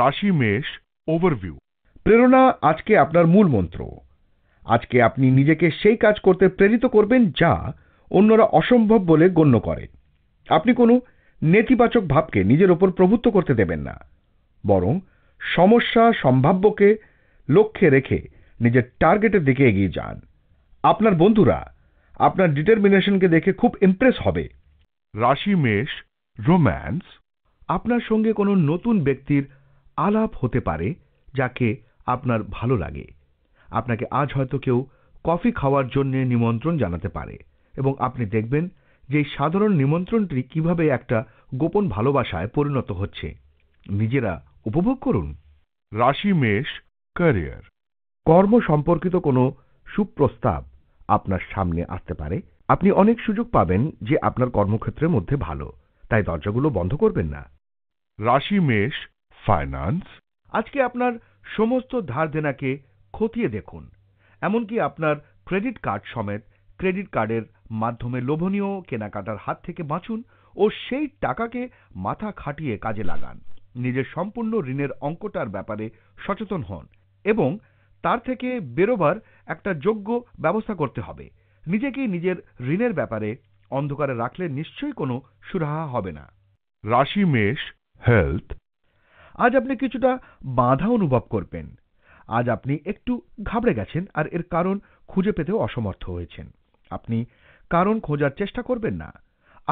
রাশি মেষ ওভারভিউ প্রেরণা আজকে আপনার মূল মন্ত্র আজকে আপনি নিজেকে সেই কাজ করতে প্রেরিত করবেন যা অন্যরা অসম্ভব বলে গণ্য করে আপনি কোনো নেতিবাচক ভাবকে নিজের ওপর প্রভুত্ব করতে দেবেন না বরং সমস্যা সম্ভাব্যকে লক্ষ্যে রেখে নিজের টার্গেটের দিকে এগিয়ে যান আপনার বন্ধুরা আপনার ডিটারমিনেশনকে দেখে খুব ইমপ্রেস হবে রাশি মেষ রোম্যান্স আপনার সঙ্গে কোনো নতুন ব্যক্তির আলাপ হতে পারে যাকে আপনার ভালো লাগে আপনাকে আজ হয়তো কেউ কফি খাওয়ার জন্য নিমন্ত্রণ জানাতে পারে এবং আপনি দেখবেন যে সাধারণ নিমন্ত্রণটি কিভাবে একটা গোপন ভালোবাসায় পরিণত হচ্ছে নিজেরা উপভোগ করুন রাশি মেষ ক্যারিয়ার কর্ম সম্পর্কিত কোনো সুপ্রস্তাব আপনার সামনে আসতে পারে আপনি অনেক সুযোগ পাবেন যে আপনার কর্মক্ষেত্রের মধ্যে ভালো তাই দরজাগুলো বন্ধ করবেন না রাশি মেষ ফাইন্যান্স আজকে আপনার সমস্ত ধার দেনাকে খতিয়ে দেখুন এমনকি আপনার ক্রেডিট কার্ড সমেত ক্রেডিট কার্ডের মাধ্যমে লোভনীয় কেনাকাটার হাত থেকে বাঁচুন ও সেই টাকাকে মাথা খাটিয়ে কাজে লাগান নিজের সম্পূর্ণ ঋণের অঙ্কটার ব্যাপারে সচেতন হন এবং তার থেকে বেরোবার একটা যোগ্য ব্যবস্থা করতে হবে নিজেকে নিজের ঋণের ব্যাপারে অন্ধকারে রাখলে নিশ্চয়ই কোনো সুরাহা হবে না রাশি মেষ হেলথ আজ আপনি কিছুটা বাধা অনুভব করবেন আজ আপনি একটু ঘাবড়ে গেছেন আর এর কারণ খুঁজে পেতেও অসমর্থ হয়েছেন আপনি কারণ খোঁজার চেষ্টা করবেন না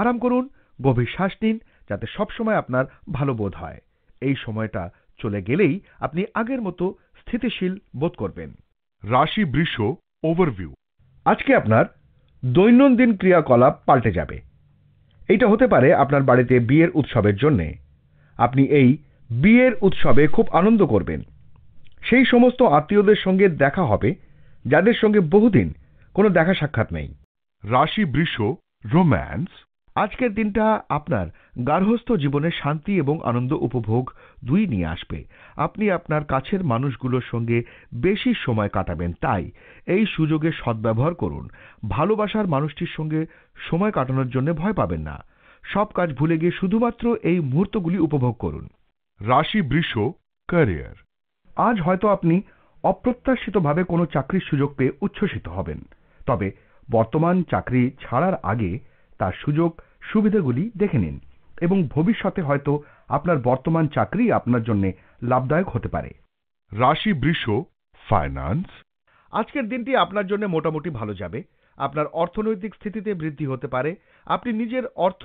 আরাম করুন গভীর শ্বাস নিন যাতে সবসময় আপনার ভালো বোধ হয় এই সময়টা চলে গেলেই আপনি আগের মতো স্থিতিশীল বোধ করবেন রাশি বৃষ ওভারভিউ আজকে আপনার দৈনন্দিন ক্রিয়াকলাপ পাল্টে যাবে এইটা হতে পারে আপনার বাড়িতে বিয়ের উৎসবের জন্যে আপনি এই বিয়ের উৎসবে খুব আনন্দ করবেন সেই সমস্ত আত্মীয়দের সঙ্গে দেখা হবে যাদের সঙ্গে বহুদিন কোনো দেখা সাক্ষাৎ নেই রাশি বৃষ রোম্যান্স আজকের দিনটা আপনার গার্হস্থ্য জীবনে শান্তি এবং আনন্দ উপভোগ দুই নিয়ে আসবে আপনি আপনার কাছের মানুষগুলোর সঙ্গে বেশি সময় কাটাবেন তাই এই সুযোগে সদ্ব্যবহার করুন ভালোবাসার মানুষটির সঙ্গে সময় কাটানোর জন্য ভয় পাবেন না সব কাজ ভুলে গিয়ে শুধুমাত্র এই মুহূর্তগুলি উপভোগ করুন রাশি বৃষ ক্যারিয়ার আজ হয়তো আপনি অপ্রত্যাশিতভাবে কোনো চাকরির সুযোগ পেয়ে উচ্ছ্বসিত হবেন তবে বর্তমান চাকরি ছাড়ার আগে তার সুযোগ সুবিধাগুলি দেখে নিন এবং ভবিষ্যতে হয়তো আপনার বর্তমান চাকরি আপনার জন্য লাভদায়ক হতে পারে রাশি বৃষ ফাইন্যান্স আজকের দিনটি আপনার জন্য মোটামুটি ভালো যাবে আপনার অর্থনৈতিক স্থিতিতে বৃদ্ধি হতে পারে আপনি নিজের অর্থ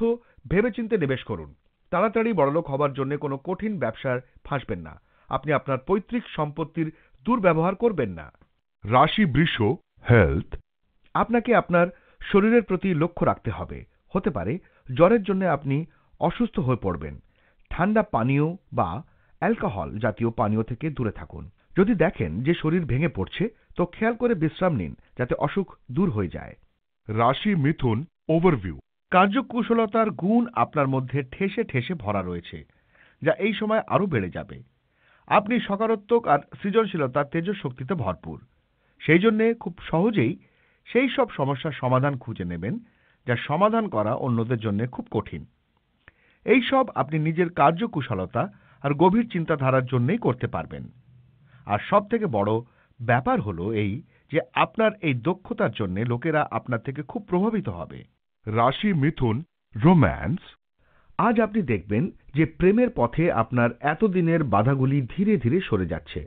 ভেবেচিন্তে নিবেশ করুন তাড়াতাড়ি বড়লোক হবার জন্য কোনো কঠিন ব্যবসার ফাঁসবেন না আপনি আপনার পৈতৃক সম্পত্তির দুর্ব্যবহার করবেন না রাশি বৃষ হেলথ আপনাকে আপনার শরীরের প্রতি লক্ষ্য রাখতে হবে হতে পারে জ্বরের জন্য আপনি অসুস্থ হয়ে পড়বেন ঠান্ডা পানীয় বা অ্যালকোহল জাতীয় পানীয় থেকে দূরে থাকুন যদি দেখেন যে শরীর ভেঙে পড়ছে তো খেয়াল করে বিশ্রাম নিন যাতে অসুখ দূর হয়ে যায় রাশি মিথুন ওভারভিউ কার্যকুশলতার গুণ আপনার মধ্যে ঠেসে ঠেসে ভরা রয়েছে যা এই সময় আরও বেড়ে যাবে আপনি সকারাত্মক আর সৃজনশীলতার তেজস্বক্তিতে ভরপুর সেই জন্যে খুব সহজেই সেই সব সমস্যার সমাধান খুঁজে নেবেন যা সমাধান করা অন্যদের জন্য খুব কঠিন এই সব আপনি নিজের কার্যকুশলতা আর গভীর চিন্তাধারার জন্যই করতে পারবেন আর সব থেকে বড় ব্যাপার হলো এই যে আপনার এই দক্ষতার জন্যে লোকেরা আপনার থেকে খুব প্রভাবিত হবে রাশি মিথুন রোম্যান্স আজ আপনি দেখবেন যে প্রেমের পথে আপনার এতদিনের বাধাগুলি ধীরে ধীরে সরে যাচ্ছে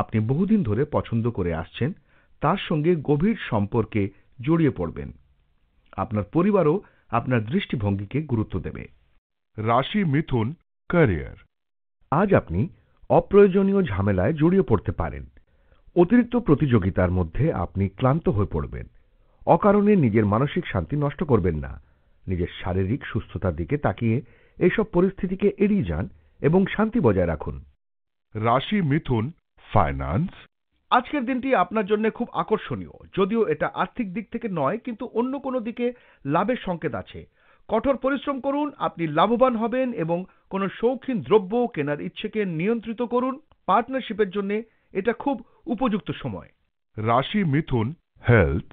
আপনি বহুদিন ধরে পছন্দ করে আসছেন তার সঙ্গে গভীর সম্পর্কে জড়িয়ে পড়বেন আপনার পরিবারও আপনার দৃষ্টিভঙ্গিকে গুরুত্ব দেবে রাশি মিথুন ক্যারিয়ার আজ আপনি অপ্রয়োজনীয় ঝামেলায় জড়িয়ে পড়তে পারেন অতিরিক্ত প্রতিযোগিতার মধ্যে আপনি ক্লান্ত হয়ে পড়বেন অকারণে নিজের মানসিক শান্তি নষ্ট করবেন না নিজের শারীরিক সুস্থতার দিকে তাকিয়ে এইসব পরিস্থিতিকে এড়িয়ে যান এবং শান্তি বজায় রাখুন রাশি মিথুন ফাইন্যান্স আজকের দিনটি আপনার জন্য খুব আকর্ষণীয় যদিও এটা আর্থিক দিক থেকে নয় কিন্তু অন্য কোনো দিকে লাভের সংকেত আছে কঠোর পরিশ্রম করুন আপনি লাভবান হবেন এবং কোনো শৌখিন দ্রব্য কেনার ইচ্ছেকে নিয়ন্ত্রিত করুন পার্টনারশিপের জন্য এটা খুব উপযুক্ত সময় রাশি মিথুন হেলথ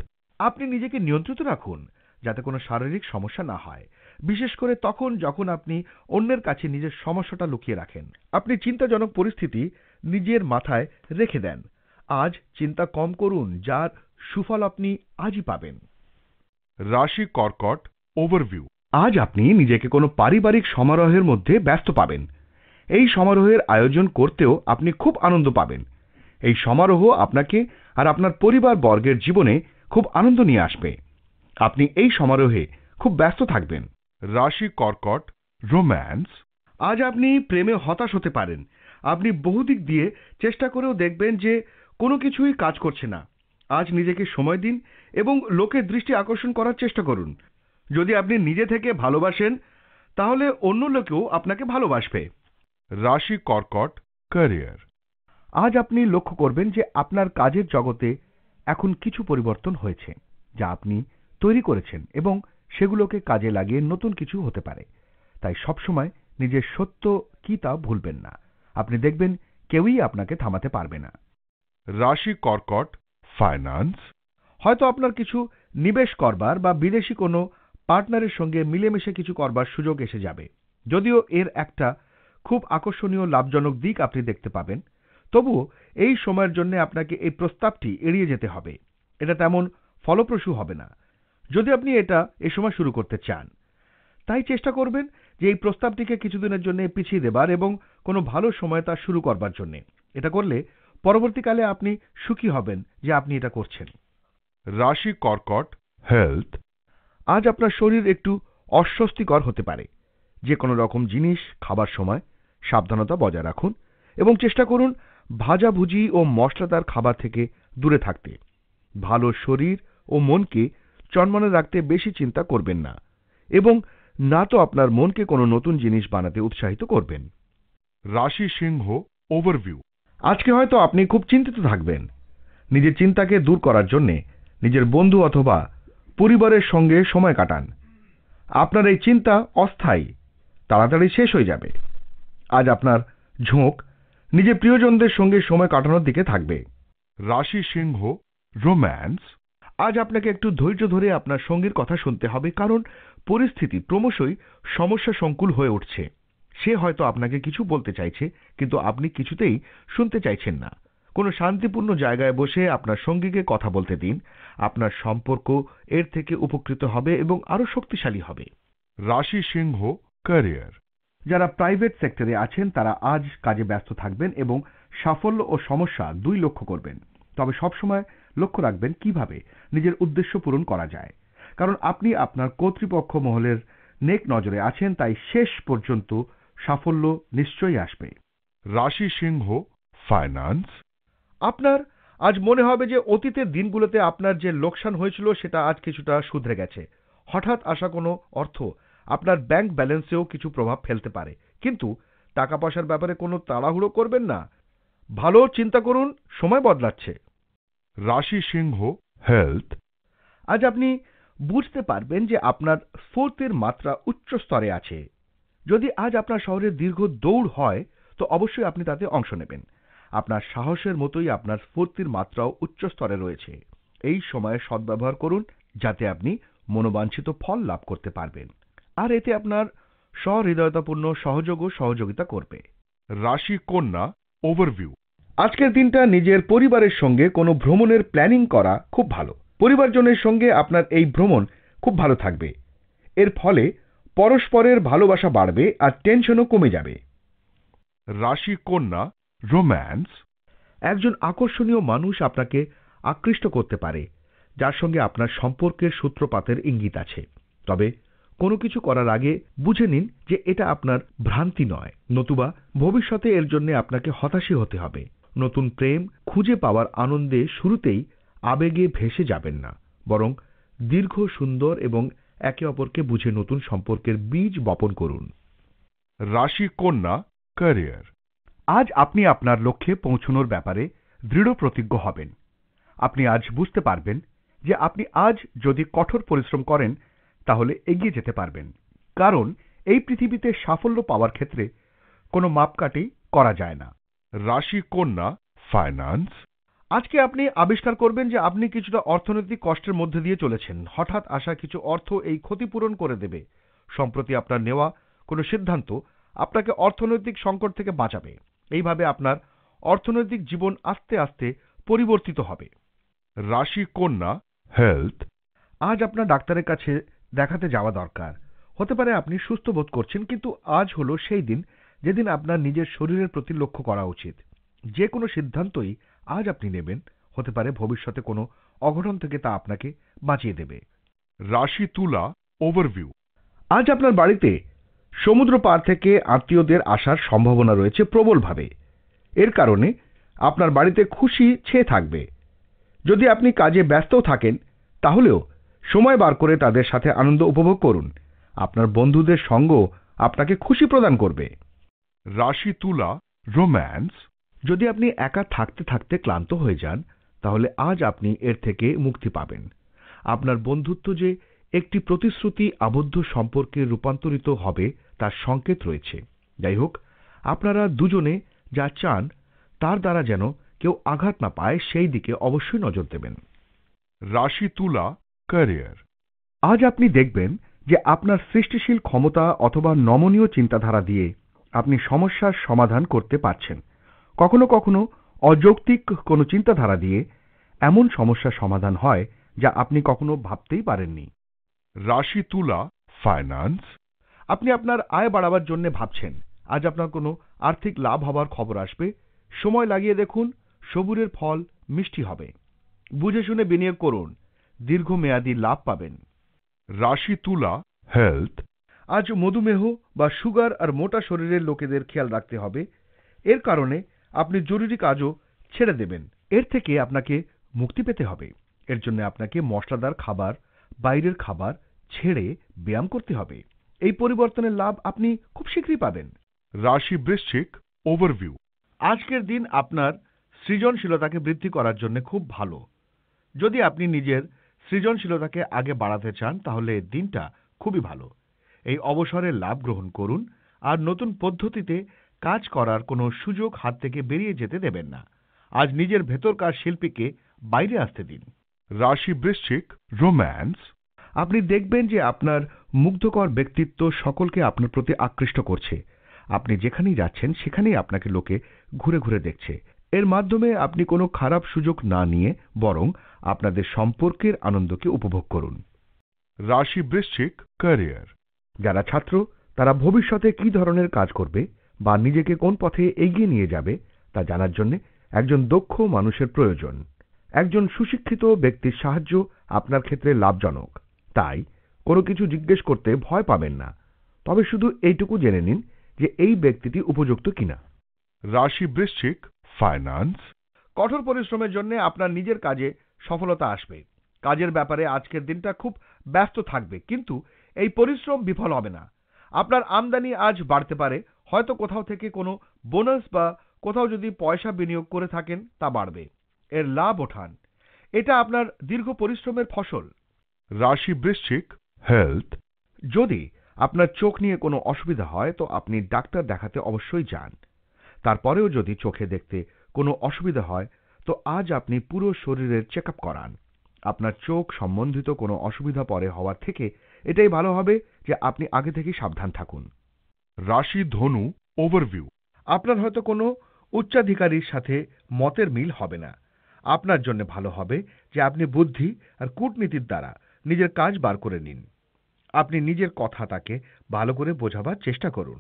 আপনি নিজেকে নিয়ন্ত্রিত রাখুন যাতে কোনো শারীরিক সমস্যা না হয় বিশেষ করে তখন যখন আপনি অন্যের কাছে নিজের সমস্যাটা লুকিয়ে রাখেন আপনি চিন্তাজনক পরিস্থিতি নিজের মাথায় রেখে দেন আজ চিন্তা কম করুন যার সুফল আপনি আজই পাবেন রাশি কর্কট ওভারভিউ আজ আপনি নিজেকে কোনো পারিবারিক সমারোহের মধ্যে ব্যস্ত পাবেন এই সমারোহের আয়োজন করতেও আপনি খুব আনন্দ পাবেন এই সমারোহ আপনাকে আর আপনার পরিবার বর্গের জীবনে খুব আনন্দ নিয়ে আসবে আপনি এই সমারোহে খুব ব্যস্ত থাকবেন রাশি কর্কট রোম্যান্স আজ আপনি প্রেমে হতাশ হতে পারেন আপনি বহুদিক দিয়ে চেষ্টা করেও দেখবেন যে কোনো কিছুই কাজ করছে না আজ নিজেকে সময় দিন এবং লোকের দৃষ্টি আকর্ষণ করার চেষ্টা করুন যদি আপনি নিজে থেকে ভালোবাসেন তাহলে অন্য লোকেও আপনাকে ভালোবাসবে রাশি কর্কট ক্যারিয়ার আজ আপনি লক্ষ্য করবেন যে আপনার কাজের জগতে এখন কিছু পরিবর্তন হয়েছে যা আপনি তৈরি করেছেন এবং সেগুলোকে কাজে লাগিয়ে নতুন কিছু হতে পারে তাই সবসময় নিজের সত্য কি তা ভুলবেন না আপনি দেখবেন কেউই আপনাকে থামাতে পারবে না রাশি কর্কট ফাইন্যান্স হয়তো আপনার কিছু নিবেশ করবার বা বিদেশি কোনো পার্টনারের সঙ্গে মিলেমিশে কিছু করবার সুযোগ এসে যাবে যদিও এর একটা খুব আকর্ষণীয় লাভজনক দিক আপনি দেখতে পাবেন তবুও এই সময়ের জন্য আপনাকে এই প্রস্তাবটি এড়িয়ে যেতে হবে এটা তেমন ফলপ্রসূ হবে না যদি আপনি এটা এ সময় শুরু করতে চান তাই চেষ্টা করবেন যে এই প্রস্তাবটিকে কিছুদিনের জন্য পিছিয়ে দেবার এবং কোনো ভালো সময় তা শুরু করবার জন্য এটা করলে পরবর্তীকালে আপনি সুখী হবেন যে আপনি এটা করছেন রাশি কর্কট হেলথ আজ আপনার শরীর একটু অস্বস্তিকর হতে পারে যে কোনো রকম জিনিস খাবার সময় সাবধানতা বজায় রাখুন এবং চেষ্টা করুন ভাজাভুজি ও মশলাদার খাবার থেকে দূরে থাকতে ভালো শরীর ও মনকে চনমনে রাখতে বেশি চিন্তা করবেন না এবং না তো আপনার মনকে কোনো নতুন জিনিস বানাতে উৎসাহিত করবেন রাশি সিংহ ওভারভিউ আজকে হয়তো আপনি খুব চিন্তিত থাকবেন নিজের চিন্তাকে দূর করার জন্যে নিজের বন্ধু অথবা পরিবারের সঙ্গে সময় কাটান আপনার এই চিন্তা অস্থায়ী তাড়াতাড়ি শেষ হয়ে যাবে আজ আপনার ঝোঁক নিজের প্রিয়জনদের সঙ্গে সময় কাটানোর দিকে থাকবে রাশি সিংহ রোম্যান্স আজ আপনাকে একটু ধৈর্য ধরে আপনার সঙ্গীর কথা শুনতে হবে কারণ পরিস্থিতি ক্রমশই সমস্যা সংকুল হয়ে উঠছে সে হয়তো আপনাকে কিছু বলতে চাইছে কিন্তু আপনি কিছুতেই শুনতে চাইছেন না কোনো শান্তিপূর্ণ জায়গায় বসে আপনার সঙ্গীকে কথা বলতে দিন আপনার সম্পর্ক এর থেকে উপকৃত হবে এবং আরও শক্তিশালী হবে রাশি সিংহ ক্যারিয়ার যারা প্রাইভেট সেক্টরে আছেন তারা আজ কাজে ব্যস্ত থাকবেন এবং সাফল্য ও সমস্যা দুই লক্ষ্য করবেন তবে সবসময় লক্ষ্য রাখবেন কিভাবে নিজের উদ্দেশ্য পূরণ করা যায় কারণ আপনি আপনার কর্তৃপক্ষ মহলের নেক নজরে আছেন তাই শেষ পর্যন্ত সাফল্য নিশ্চয়ই আসবে রাশি সিংহ ফাইন্যান্স আপনার আজ মনে হবে যে অতীতের দিনগুলোতে আপনার যে লোকসান হয়েছিল সেটা আজ কিছুটা শুধরে গেছে হঠাৎ আসা কোনো অর্থ আপনার ব্যাংক ব্যালেন্সেও কিছু প্রভাব ফেলতে পারে কিন্তু টাকা পয়সার ব্যাপারে কোনো তাড়াহুড়ো করবেন না ভালো চিন্তা করুন সময় বদলাচ্ছে রাশি সিংহ হেলথ আজ আপনি বুঝতে পারবেন যে আপনার স্ফূর্তির মাত্রা উচ্চ স্তরে আছে যদি আজ আপনার শহরে দীর্ঘ দৌড় হয় তো অবশ্যই আপনি তাতে অংশ নেবেন আপনার সাহসের মতোই আপনার স্ফূর্তির মাত্রাও উচ্চ স্তরে রয়েছে এই সময়ে সদ্ব্যবহার করুন যাতে আপনি মনোবাঞ্ছিত ফল লাভ করতে পারবেন আর এতে আপনার সহৃদয়তাপূর্ণ সহযোগ ও সহযোগিতা করবে রাশি কন্যা ওভারভিউ আজকের দিনটা নিজের পরিবারের সঙ্গে কোনো ভ্রমণের প্ল্যানিং করা খুব ভালো পরিবারজনের সঙ্গে আপনার এই ভ্রমণ খুব ভালো থাকবে এর ফলে পরস্পরের ভালোবাসা বাড়বে আর টেনশনও কমে যাবে রাশি কন্যা রোম্যান্স একজন আকর্ষণীয় মানুষ আপনাকে আকৃষ্ট করতে পারে যার সঙ্গে আপনার সম্পর্কের সূত্রপাতের ইঙ্গিত আছে তবে কোনো কিছু করার আগে বুঝে নিন যে এটা আপনার ভ্রান্তি নয় নতুবা ভবিষ্যতে এর জন্য আপনাকে হতাশী হতে হবে নতুন প্রেম খুঁজে পাওয়ার আনন্দে শুরুতেই আবেগে ভেসে যাবেন না বরং দীর্ঘ সুন্দর এবং একে অপরকে বুঝে নতুন সম্পর্কের বীজ বপন করুন রাশি কন্যা ক্যারিয়ার আজ আপনি আপনার লক্ষ্যে পৌঁছনোর ব্যাপারে দৃঢ় প্রতিজ্ঞ হবেন আপনি আজ বুঝতে পারবেন যে আপনি আজ যদি কঠোর পরিশ্রম করেন তাহলে এগিয়ে যেতে পারবেন কারণ এই পৃথিবীতে সাফল্য পাওয়ার ক্ষেত্রে কোনো মাপকাঠি করা যায় না রাশি কন্যা ফাইন্যান্স আজকে আপনি আবিষ্কার করবেন যে আপনি কিছুটা অর্থনৈতিক কষ্টের মধ্যে দিয়ে চলেছেন হঠাৎ আসা কিছু অর্থ এই ক্ষতিপূরণ করে দেবে সম্প্রতি আপনার নেওয়া কোনো সিদ্ধান্ত আপনাকে অর্থনৈতিক সংকট থেকে বাঁচাবে এইভাবে আপনার অর্থনৈতিক জীবন আস্তে আস্তে পরিবর্তিত হবে রাশি কন্যা হেলথ আজ আপনার ডাক্তারের কাছে দেখাতে যাওয়া দরকার হতে পারে আপনি সুস্থ বোধ করছেন কিন্তু আজ হলো সেই দিন যেদিন আপনার নিজের শরীরের প্রতি লক্ষ্য করা উচিত যে কোনো সিদ্ধান্তই আজ আপনি নেবেন হতে পারে ভবিষ্যতে কোনো অঘটন থেকে তা আপনাকে বাঁচিয়ে দেবে রাশি তুলা ওভারভিউ আজ আপনার বাড়িতে সমুদ্র পার থেকে আত্মীয়দের আসার সম্ভাবনা রয়েছে প্রবলভাবে এর কারণে আপনার বাড়িতে খুশি ছেয়ে থাকবে যদি আপনি কাজে ব্যস্তও থাকেন তাহলেও সময় বার করে তাদের সাথে আনন্দ উপভোগ করুন আপনার বন্ধুদের সঙ্গ আপনাকে খুশি প্রদান করবে রাশি তুলা রোম্যান্স যদি আপনি একা থাকতে থাকতে ক্লান্ত হয়ে যান তাহলে আজ আপনি এর থেকে মুক্তি পাবেন আপনার বন্ধুত্ব যে একটি প্রতিশ্রুতি আবদ্ধ সম্পর্কে রূপান্তরিত হবে তার সংকেত রয়েছে যাই হোক আপনারা দুজনে যা চান তার দ্বারা যেন কেউ আঘাত না পায় সেই দিকে অবশ্যই নজর দেবেন রাশি তুলা ক্যারিয়ার আজ আপনি দেখবেন যে আপনার সৃষ্টিশীল ক্ষমতা অথবা নমনীয় চিন্তাধারা দিয়ে আপনি সমস্যার সমাধান করতে পারছেন কখনো কখনো অযৌক্তিক কোনো চিন্তাধারা দিয়ে এমন সমস্যার সমাধান হয় যা আপনি কখনো ভাবতেই পারেননি রাশি তুলা ফাইন্যান্স আপনি আপনার আয় বাড়াবার জন্য ভাবছেন আজ আপনার কোনো আর্থিক লাভ হবার খবর আসবে সময় লাগিয়ে দেখুন সবুরের ফল মিষ্টি হবে বুঝে শুনে বিনিয়োগ করুন দীর্ঘমেয়াদী লাভ পাবেন রাশি তুলা হেলথ আজ মধুমেহ বা সুগার আর মোটা শরীরের লোকেদের খেয়াল রাখতে হবে এর কারণে আপনি জরুরি কাজও ছেড়ে দেবেন এর থেকে আপনাকে মুক্তি পেতে হবে এর জন্য আপনাকে মশলাদার খাবার বাইরের খাবার ছেড়ে ব্যায়াম করতে হবে এই পরিবর্তনের লাভ আপনি খুব শীঘ্রই পাবেন রাশি বৃশ্চিক ওভারভিউ আজকের দিন আপনার সৃজনশীলতাকে বৃদ্ধি করার জন্য খুব ভালো যদি আপনি নিজের সৃজনশীলতাকে আগে বাড়াতে চান তাহলে দিনটা খুবই ভালো এই অবসরের লাভ গ্রহণ করুন আর নতুন পদ্ধতিতে কাজ করার কোনো সুযোগ হাত থেকে বেরিয়ে যেতে দেবেন না আজ নিজের ভেতরকার শিল্পীকে বাইরে আসতে দিন রাশি বৃশ্চিক রোম্যান্স আপনি দেখবেন যে আপনার মুগ্ধকর ব্যক্তিত্ব সকলকে আপনার প্রতি আকৃষ্ট করছে আপনি যেখানেই যাচ্ছেন সেখানেই আপনাকে লোকে ঘুরে ঘুরে দেখছে এর মাধ্যমে আপনি কোনো খারাপ সুযোগ না নিয়ে বরং আপনাদের সম্পর্কের আনন্দকে উপভোগ করুন রাশি বৃশ্চিক ক্যারিয়ার যারা ছাত্র তারা ভবিষ্যতে কি ধরনের কাজ করবে বা নিজেকে কোন পথে এগিয়ে নিয়ে যাবে তা জানার জন্য একজন দক্ষ মানুষের প্রয়োজন একজন সুশিক্ষিত ব্যক্তির সাহায্য আপনার ক্ষেত্রে লাভজনক তাই কোনো কিছু জিজ্ঞেস করতে ভয় পাবেন না তবে শুধু এইটুকু জেনে নিন যে এই ব্যক্তিটি উপযুক্ত কিনা রাশি বৃশ্চিক ফাইন্যান্স কঠোর পরিশ্রমের জন্য আপনার নিজের কাজে সফলতা আসবে কাজের ব্যাপারে আজকের দিনটা খুব ব্যস্ত থাকবে কিন্তু এই পরিশ্রম বিফল হবে না আপনার আমদানি আজ বাড়তে পারে হয়তো কোথাও থেকে কোনো বোনাস বা কোথাও যদি পয়সা বিনিয়োগ করে থাকেন তা বাড়বে এর লাভ ওঠান এটা আপনার দীর্ঘ পরিশ্রমের ফসল রাশি বৃশ্চিক হেলথ যদি আপনার চোখ নিয়ে কোনো অসুবিধা হয় তো আপনি ডাক্তার দেখাতে অবশ্যই যান তারপরেও যদি চোখে দেখতে কোনো অসুবিধা হয় তো আজ আপনি পুরো শরীরের চেক করান আপনার চোখ সম্বন্ধিত কোনো অসুবিধা পরে হওয়ার থেকে এটাই ভালো হবে যে আপনি আগে থেকে সাবধান থাকুন রাশি ধনু ওভারভিউ আপনার হয়তো কোনো উচ্চাধিকারীর সাথে মতের মিল হবে না আপনার জন্য ভালো হবে যে আপনি বুদ্ধি আর কূটনীতির দ্বারা নিজের কাজ বার করে নিন আপনি নিজের কথা তাকে ভালো করে বোঝাবার চেষ্টা করুন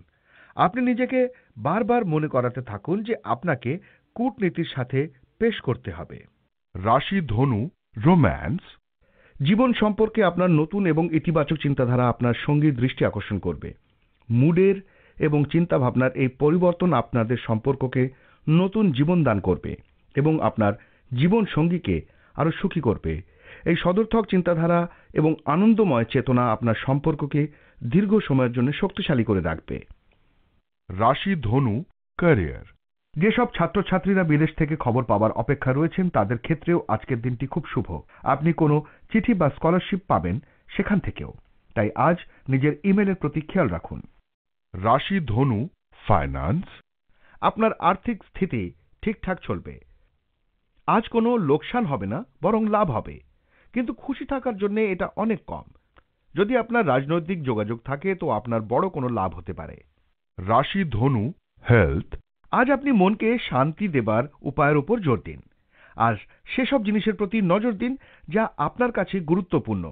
আপনি নিজেকে বারবার মনে করাতে থাকুন যে আপনাকে কূটনীতির সাথে পেশ করতে হবে রাশি ধনু রোম্যান্স জীবন সম্পর্কে আপনার নতুন এবং ইতিবাচক চিন্তাধারা আপনার সঙ্গীর দৃষ্টি আকর্ষণ করবে মুডের এবং চিন্তাভাবনার এই পরিবর্তন আপনাদের সম্পর্ককে নতুন জীবন দান করবে এবং আপনার জীবন সঙ্গীকে আরও সুখী করবে এই সদর্থক চিন্তাধারা এবং আনন্দময় চেতনা আপনার সম্পর্ককে দীর্ঘ সময়ের জন্য শক্তিশালী করে রাখবে রাশি ধনু ক্যারিয়ার যেসব ছাত্রছাত্রীরা বিদেশ থেকে খবর পাওয়ার অপেক্ষা রয়েছেন তাদের ক্ষেত্রেও আজকের দিনটি খুব শুভ আপনি কোনো চিঠি বা স্কলারশিপ পাবেন সেখান থেকেও তাই আজ নিজের ইমেলের প্রতি খেয়াল রাখুন রাশি ধনু ফাইন্যান্স আপনার আর্থিক স্থিতি ঠিকঠাক চলবে আজ কোনো লোকসান হবে না বরং লাভ হবে কিন্তু খুশি থাকার জন্য এটা অনেক কম যদি আপনার রাজনৈতিক যোগাযোগ থাকে তো আপনার বড় কোনো লাভ হতে পারে রাশি ধনু হেলথ আজ আপনি মনকে শান্তি দেবার উপায়ের উপর জোর দিন আর সেসব জিনিসের প্রতি নজর দিন যা আপনার কাছে গুরুত্বপূর্ণ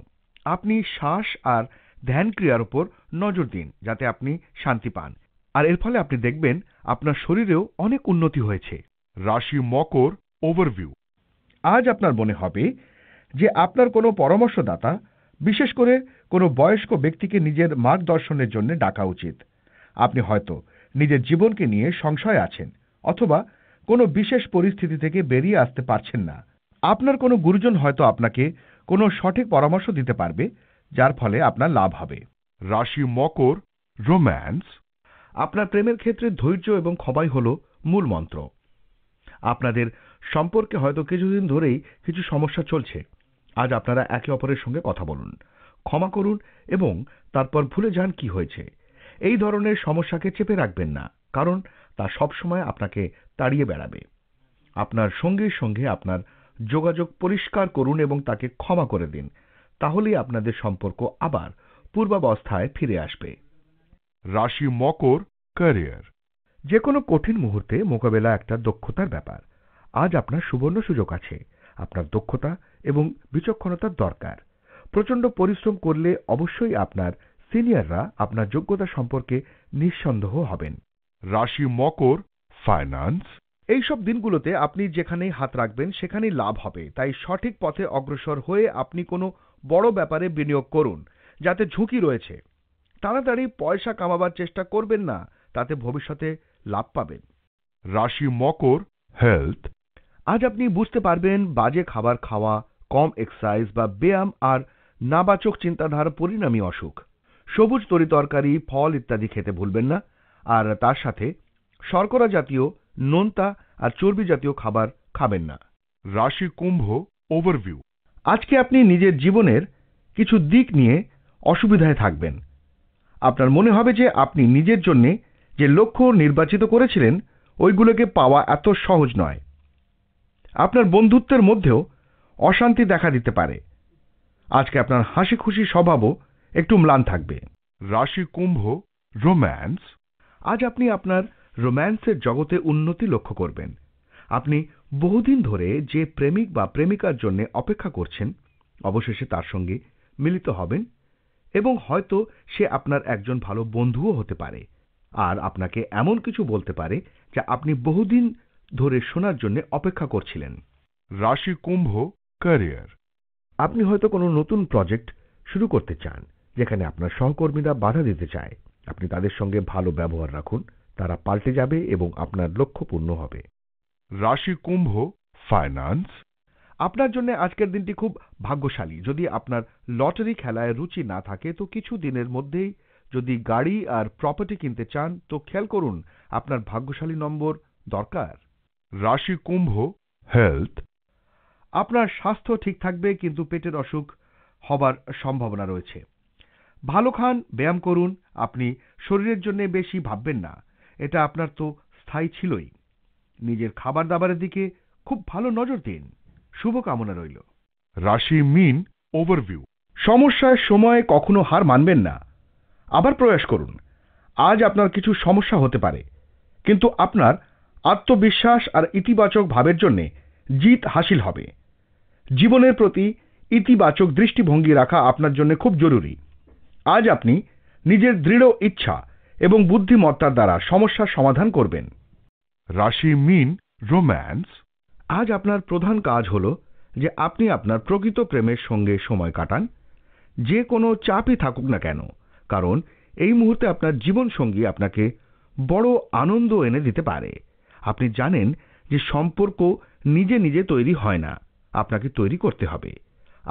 আপনি শ্বাস আর ধ্যান ক্রিয়ার উপর নজর দিন যাতে আপনি শান্তি পান আর এর ফলে আপনি দেখবেন আপনার শরীরেও অনেক উন্নতি হয়েছে রাশি মকর ওভারভিউ আজ আপনার মনে হবে যে আপনার কোনো পরামর্শদাতা বিশেষ করে কোনো বয়স্ক ব্যক্তিকে নিজের মার্গদর্শনের জন্য ডাকা উচিত আপনি হয়তো নিজের জীবনকে নিয়ে সংশয় আছেন অথবা কোনো বিশেষ পরিস্থিতি থেকে বেরিয়ে আসতে পারছেন না আপনার কোনো গুরুজন হয়তো আপনাকে কোনো সঠিক পরামর্শ দিতে পারবে যার ফলে আপনার লাভ হবে রাশি মকর রোম্যান্স আপনার প্রেমের ক্ষেত্রে ধৈর্য এবং ক্ষমাই হল মূল মন্ত্র আপনাদের সম্পর্কে হয়তো কিছুদিন ধরেই কিছু সমস্যা চলছে আজ আপনারা একে অপরের সঙ্গে কথা বলুন ক্ষমা করুন এবং তারপর ভুলে যান কি হয়েছে এই ধরনের সমস্যাকে চেপে রাখবেন না কারণ তা সবসময় আপনাকে তাড়িয়ে বেড়াবে আপনার সঙ্গীর সঙ্গে আপনার যোগাযোগ পরিষ্কার করুন এবং তাকে ক্ষমা করে দিন তাহলেই আপনাদের সম্পর্ক আবার পূর্বাবস্থায় ফিরে আসবে রাশি মকর ক্যারিয়ার যে কোনো কঠিন মুহূর্তে মোকাবেলা একটা দক্ষতার ব্যাপার আজ আপনার সুবর্ণ সুযোগ আছে আপনার দক্ষতা এবং বিচক্ষণতার দরকার প্রচণ্ড পরিশ্রম করলে অবশ্যই আপনার সিনিয়ররা আপনার যোগ্যতা সম্পর্কে নিঃসন্দেহ হবেন রাশি মকর ফাইন্যান্স এইসব দিনগুলোতে আপনি যেখানেই হাত রাখবেন সেখানেই লাভ হবে তাই সঠিক পথে অগ্রসর হয়ে আপনি কোনো বড় ব্যাপারে বিনিয়োগ করুন যাতে ঝুঁকি রয়েছে তাড়াতাড়ি পয়সা কামাবার চেষ্টা করবেন না তাতে ভবিষ্যতে লাভ পাবেন রাশি মকর হেলথ আজ আপনি বুঝতে পারবেন বাজে খাবার খাওয়া কম এক্সারসাইজ বা ব্যায়াম আর নাবাচক চিন্তাধারা পরিণামী অসুখ সবুজ তরিতরকারি ফল ইত্যাদি খেতে ভুলবেন না আর তার সাথে শর্করা জাতীয় নোনতা আর চর্বি জাতীয় খাবার খাবেন না রাশি কুম্ভ ওভারভিউ আজকে আপনি নিজের জীবনের কিছু দিক নিয়ে অসুবিধায় থাকবেন আপনার মনে হবে যে আপনি নিজের জন্যে যে লক্ষ্য নির্বাচিত করেছিলেন ওইগুলোকে পাওয়া এত সহজ নয় আপনার বন্ধুত্বের মধ্যেও অশান্তি দেখা দিতে পারে আজকে আপনার হাসি খুশি স্বভাবও একটু ম্লান থাকবে রাশি কুম্ভ রোম্যান্স আজ আপনি আপনার রোম্যান্সের জগতে উন্নতি লক্ষ্য করবেন আপনি বহুদিন ধরে যে প্রেমিক বা প্রেমিকার জন্য অপেক্ষা করছেন অবশেষে তার সঙ্গে মিলিত হবেন এবং হয়তো সে আপনার একজন ভালো বন্ধুও হতে পারে আর আপনাকে এমন কিছু বলতে পারে যা আপনি বহুদিন ধরে শোনার জন্য অপেক্ষা করছিলেন রাশি কুম্ভ ক্যারিয়ার আপনি হয়তো কোনো নতুন প্রজেক্ট শুরু করতে চান যেখানে আপনার সহকর্মীরা বাধা দিতে চায় আপনি তাদের সঙ্গে ভালো ব্যবহার রাখুন তারা পাল্টে যাবে এবং আপনার লক্ষ্য পূর্ণ হবে রাশি কুম্ভ ফাইন্যান্স আপনার জন্য আজকের দিনটি খুব ভাগ্যশালী যদি আপনার লটারি খেলায় রুচি না থাকে তো কিছু দিনের মধ্যেই যদি গাড়ি আর প্রপার্টি কিনতে চান তো খেয়াল করুন আপনার ভাগ্যশালী নম্বর দরকার রাশি কুম্ভ হেলথ আপনার স্বাস্থ্য ঠিক থাকবে কিন্তু পেটের অসুখ হবার সম্ভাবনা রয়েছে ভালো খান ব্যায়াম করুন আপনি শরীরের জন্য বেশি ভাববেন না এটা আপনার তো স্থায়ী ছিলই নিজের খাবার দাবারের দিকে খুব ভালো নজর দিন শুভকামনা রইল রাশি মিন ওভারভিউ সমস্যার সময় কখনো হার মানবেন না আবার প্রয়াস করুন আজ আপনার কিছু সমস্যা হতে পারে কিন্তু আপনার আত্মবিশ্বাস আর ইতিবাচক ভাবের জন্য জিত হাসিল হবে জীবনের প্রতি ইতিবাচক দৃষ্টিভঙ্গি রাখা আপনার জন্য খুব জরুরি আজ আপনি নিজের দৃঢ় ইচ্ছা এবং বুদ্ধিমত্তার দ্বারা সমস্যার সমাধান করবেন রাশি মিন রোম্যান্স আজ আপনার প্রধান কাজ হল যে আপনি আপনার প্রকৃত প্রেমের সঙ্গে সময় কাটান যে কোনো চাপই থাকুক না কেন কারণ এই মুহূর্তে আপনার জীবনসঙ্গী আপনাকে বড় আনন্দ এনে দিতে পারে আপনি জানেন যে সম্পর্ক নিজে নিজে তৈরি হয় না আপনাকে তৈরি করতে হবে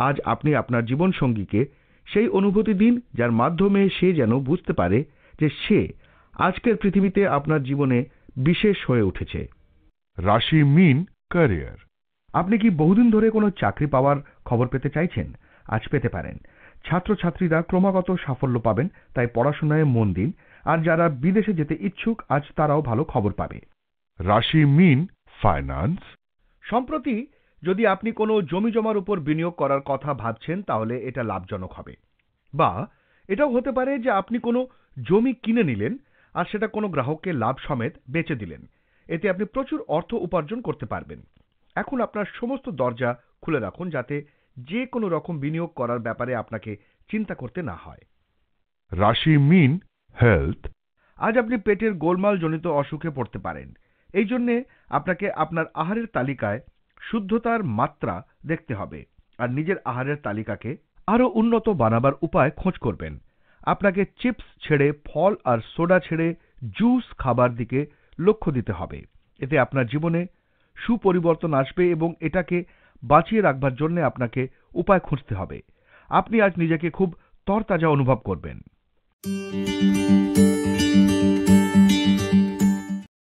আজ আপনি আপনার জীবনসঙ্গীকে সেই অনুভূতি দিন যার মাধ্যমে সে যেন বুঝতে পারে যে সে আজকের পৃথিবীতে আপনার জীবনে বিশেষ হয়ে উঠেছে রাশি মিন ক্যারিয়ার আপনি কি বহুদিন ধরে কোনো চাকরি পাওয়ার খবর পেতে চাইছেন আজ পেতে পারেন ছাত্রছাত্রীরা ক্রমাগত সাফল্য পাবেন তাই পড়াশোনায় মন দিন আর যারা বিদেশে যেতে ইচ্ছুক আজ তারাও ভালো খবর পাবে রাশি মিন ফাইন্যান্স সম্প্রতি যদি আপনি কোনো জমি জমার উপর বিনিয়োগ করার কথা ভাবছেন তাহলে এটা লাভজনক হবে বা এটাও হতে পারে যে আপনি কোনো জমি কিনে নিলেন আর সেটা কোনো গ্রাহককে লাভ সমেত বেচে দিলেন এতে আপনি প্রচুর অর্থ উপার্জন করতে পারবেন এখন আপনার সমস্ত দরজা খুলে রাখুন যাতে যে কোনো রকম বিনিয়োগ করার ব্যাপারে আপনাকে চিন্তা করতে না হয় রাশি মিন হেলথ আজ আপনি পেটের গোলমালজনিত অসুখে পড়তে পারেন এই জন্যে আপনাকে আপনার আহারের তালিকায় শুদ্ধতার মাত্রা দেখতে হবে আর নিজের আহারের তালিকাকে আরও উন্নত বানাবার উপায় খোঁজ করবেন আপনাকে চিপস ছেড়ে ফল আর সোডা ছেড়ে জুস খাবার দিকে লক্ষ্য দিতে হবে এতে আপনার জীবনে সুপরিবর্তন আসবে এবং এটাকে বাঁচিয়ে রাখবার জন্য আপনাকে উপায় খুঁজতে হবে আপনি আজ নিজেকে খুব তরতাজা অনুভব করবেন